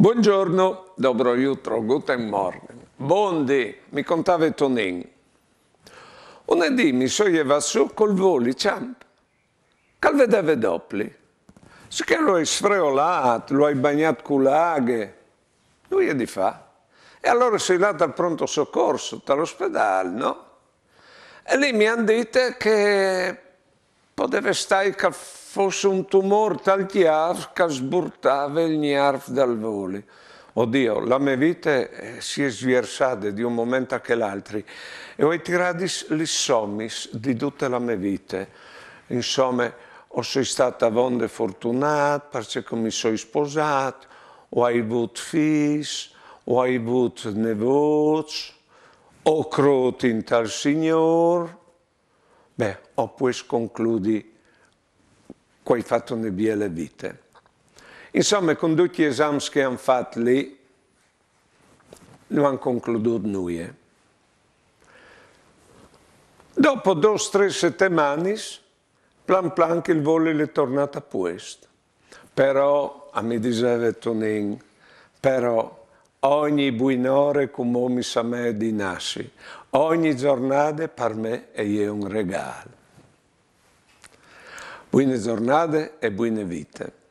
Buongiorno, dobro jutro, guten morgen. Bondi, mi contava Tonin. Unedì mi solleva su col voli ciamp. Calvedeve dopli. Se lo hai sfreolato, lo hai bagnato con l'aghe. Lui è di fa. E allora sei là dal pronto soccorso, dall'ospedale, no? E lì mi hanno detto che poteva stare che fosse un tumore tal chiaro che sburtava il arf dal volo. Oddio, la mia vita eh, si è sversata di un momento all'altro e ho tirato gli sommis di tutta la mia vita. Insomma, o sono stata vonde fortunata perché mi sono sposata, o hai avuto figli, hai avuto nipoti, o creduto in tal Signore, Beh, o pues concludi quel fatto ne via le vite. Insomma, con tutti gli esami che hanno fatto lì, lo hanno concluduto noi. Eh. Dopo due o tre settimane, plan plan che il volo è tornato a Puest. Però, a me diceva Tonin, però ogni buinore come mi sa me dinassi, ogni giornata per me è un regalo. Buone giornate e buone vite.